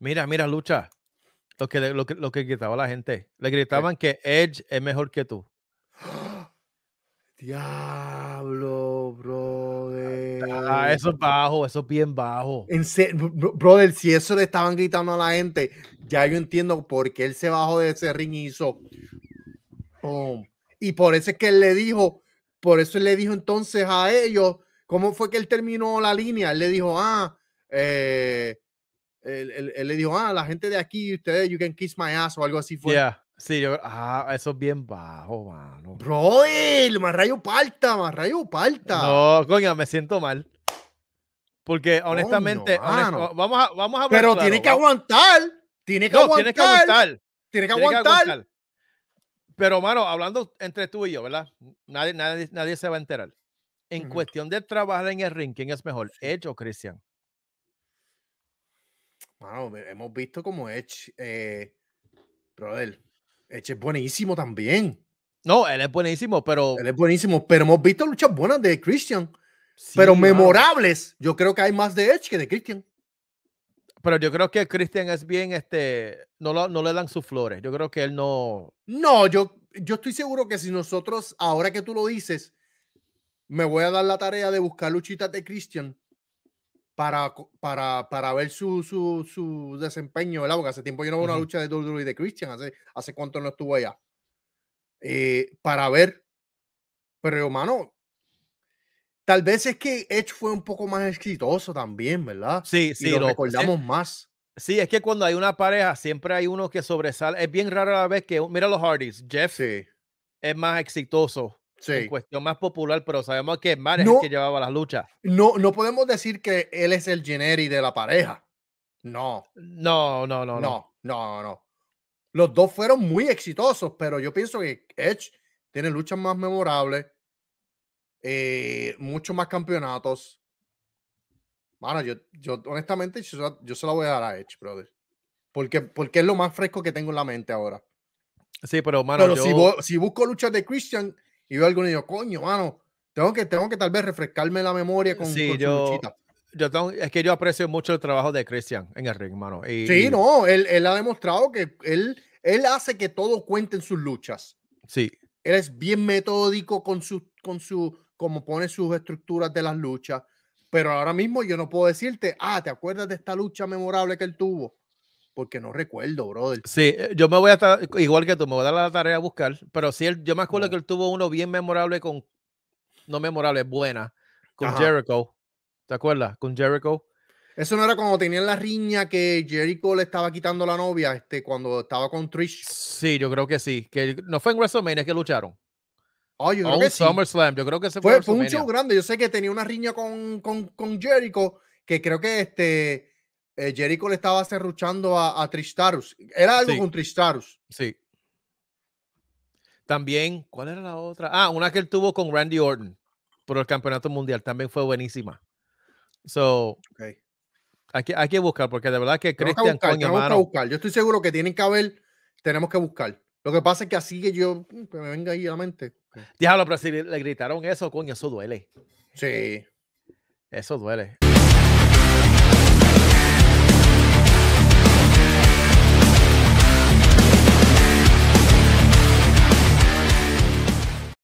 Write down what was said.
Mira, mira, Lucha. Lo que, lo que, lo que gritaba la gente. Le gritaban que Edge es mejor que tú. ¡Ah! Diablo, ah, brother. Ah, eso es bajo, eso es bien bajo. En brother, si eso le estaban gritando a la gente, ya yo entiendo por qué él se bajó de ese ring y hizo. Y por eso es que él le dijo, por eso él le dijo entonces a ellos, ¿cómo fue que él terminó la línea? Él le dijo, ah, eh, él, le dijo, ah, la gente de aquí, ustedes, you can kiss my ass o algo así fue. Sí, yo, ah, eso es bien bajo, mano. Bro, más rayo palta, más palta. No, coño, me siento mal. Porque honestamente, oh, vamos a, vamos a Pero tiene que aguantar, tiene que, aguantar, tiene que aguantar. Tiene que aguantar. Pero, mano, hablando entre tú y yo, ¿verdad? Nadie, nadie, nadie se va a enterar. En cuestión de trabajar en el ring, ¿quién es mejor, Edge o Christian? Bueno, hemos visto como Edge, eh, él Edge es buenísimo también. No, él es buenísimo, pero. Él es buenísimo, pero hemos visto luchas buenas de Christian. pero memorables. Yo creo que hay más de Edge que de Christian. Pero yo creo que Christian es bien, este, no, no le dan sus flores. Yo creo que él no. No, yo, yo estoy seguro que si nosotros, ahora que tú lo dices, me voy a dar la tarea de buscar luchitas de Christian para, para, para ver su, su, su, desempeño, ¿verdad? Porque hace tiempo yo no veo una lucha de y e de Christian, hace, hace cuánto no estuvo allá. Eh, para ver, pero hermano, tal vez es que Edge fue un poco más exitoso también, ¿verdad? Sí, sí. Y lo, acordamos recordamos más. Sí, es que cuando hay una pareja, siempre hay uno que sobresale. Es bien raro la vez que, mira los Hardys, Jeff es más exitoso Sí. En cuestión más popular, pero sabemos que es el que llevaba las luchas. No, no podemos decir que él es el generi de la pareja. No. No, no, no, no. No, no, Los dos fueron muy exitosos, pero yo pienso que Edge tiene luchas más memorables, eh, muchos más campeonatos. Bueno, yo, yo honestamente, yo, se la voy a dar a Edge, brother. Porque, porque es lo más fresco que tengo en la mente ahora. Sí, pero, mano, pero si, si busco luchas de Christian, y veo alguno y coño, mano, tengo que, tengo que tal vez refrescarme la memoria con, sí, yo, es que yo aprecio mucho el trabajo de Christian en el ring, mano. Y, sí, no, él, él, ha demostrado que él, él hace que todo cuente en sus luchas. Sí. Él es bien metódico con su, con su, como pone sus estructuras de las luchas. Pero ahora mismo yo no puedo decirte, ah, ¿te acuerdas de esta lucha memorable que él tuvo? porque no recuerdo, brother. Sí, eh, yo me voy a estar, igual que tú, me voy a dar la tarea a buscar, pero sí, yo me acuerdo que él tuvo uno bien memorable con, no memorable, buena, con Jericho. ¿Te acuerdas? Con Jericho. Eso no era cuando tenían la riña que Jericho le estaba quitando la novia, este, cuando estaba con Trish. Sí, yo creo que sí. Que no fue en WrestleMania que lucharon. Oh, yo creo que SummerSlam, yo creo que se fue. Fue, fue un show grande. Yo sé que tenía una riña con, con, con Jericho, que creo que este eh, Jericho le estaba cerruchando a, a Tristarus. Era algo con Tristarus. Sí. También, ¿cuál era la otra? Ah, una que él tuvo con Randy Orton por el campeonato mundial. También fue buenísima. So, okay. hay, que, hay que buscar, porque de verdad que Christian buscar, que buscar. Yo estoy seguro que tienen que haber, tenemos que buscar. Lo que pasa es que así que yo, mm, que me venga ahí a la mente. Diablo, pero si le gritaron eso, coño, eso duele. Sí. Eso duele.